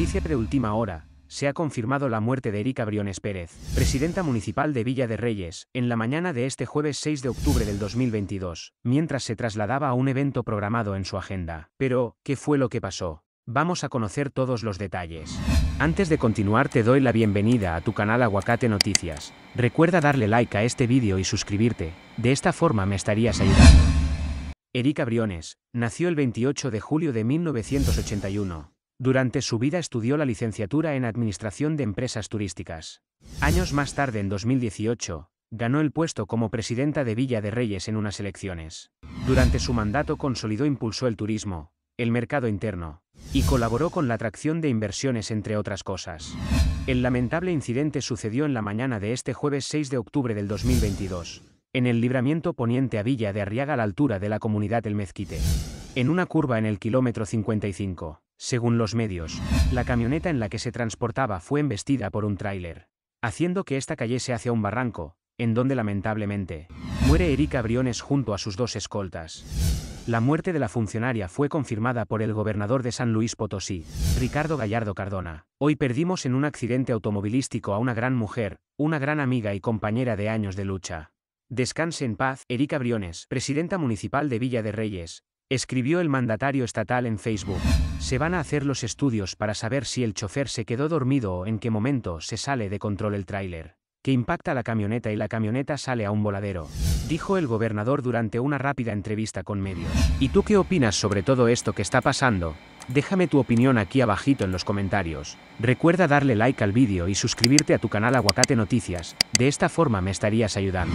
Noticia de última hora. Se ha confirmado la muerte de Erika Briones Pérez, presidenta municipal de Villa de Reyes, en la mañana de este jueves 6 de octubre del 2022, mientras se trasladaba a un evento programado en su agenda. Pero, ¿qué fue lo que pasó? Vamos a conocer todos los detalles. Antes de continuar te doy la bienvenida a tu canal Aguacate Noticias. Recuerda darle like a este vídeo y suscribirte, de esta forma me estarías ayudando. Erika Briones, nació el 28 de julio de 1981. Durante su vida estudió la licenciatura en Administración de Empresas Turísticas. Años más tarde, en 2018, ganó el puesto como presidenta de Villa de Reyes en unas elecciones. Durante su mandato consolidó e impulsó el turismo, el mercado interno, y colaboró con la atracción de inversiones entre otras cosas. El lamentable incidente sucedió en la mañana de este jueves 6 de octubre del 2022, en el libramiento poniente a Villa de Arriaga a la altura de la comunidad El Mezquite, en una curva en el kilómetro 55. Según los medios, la camioneta en la que se transportaba fue embestida por un tráiler, haciendo que ésta cayese hacia un barranco, en donde lamentablemente muere Erika Briones junto a sus dos escoltas. La muerte de la funcionaria fue confirmada por el gobernador de San Luis Potosí, Ricardo Gallardo Cardona. Hoy perdimos en un accidente automovilístico a una gran mujer, una gran amiga y compañera de años de lucha. Descanse en paz, Erika Briones, presidenta municipal de Villa de Reyes, Escribió el mandatario estatal en Facebook. Se van a hacer los estudios para saber si el chofer se quedó dormido o en qué momento se sale de control el tráiler, que impacta la camioneta y la camioneta sale a un voladero, dijo el gobernador durante una rápida entrevista con medios. ¿Y tú qué opinas sobre todo esto que está pasando? Déjame tu opinión aquí abajito en los comentarios. Recuerda darle like al vídeo y suscribirte a tu canal Aguacate Noticias, de esta forma me estarías ayudando.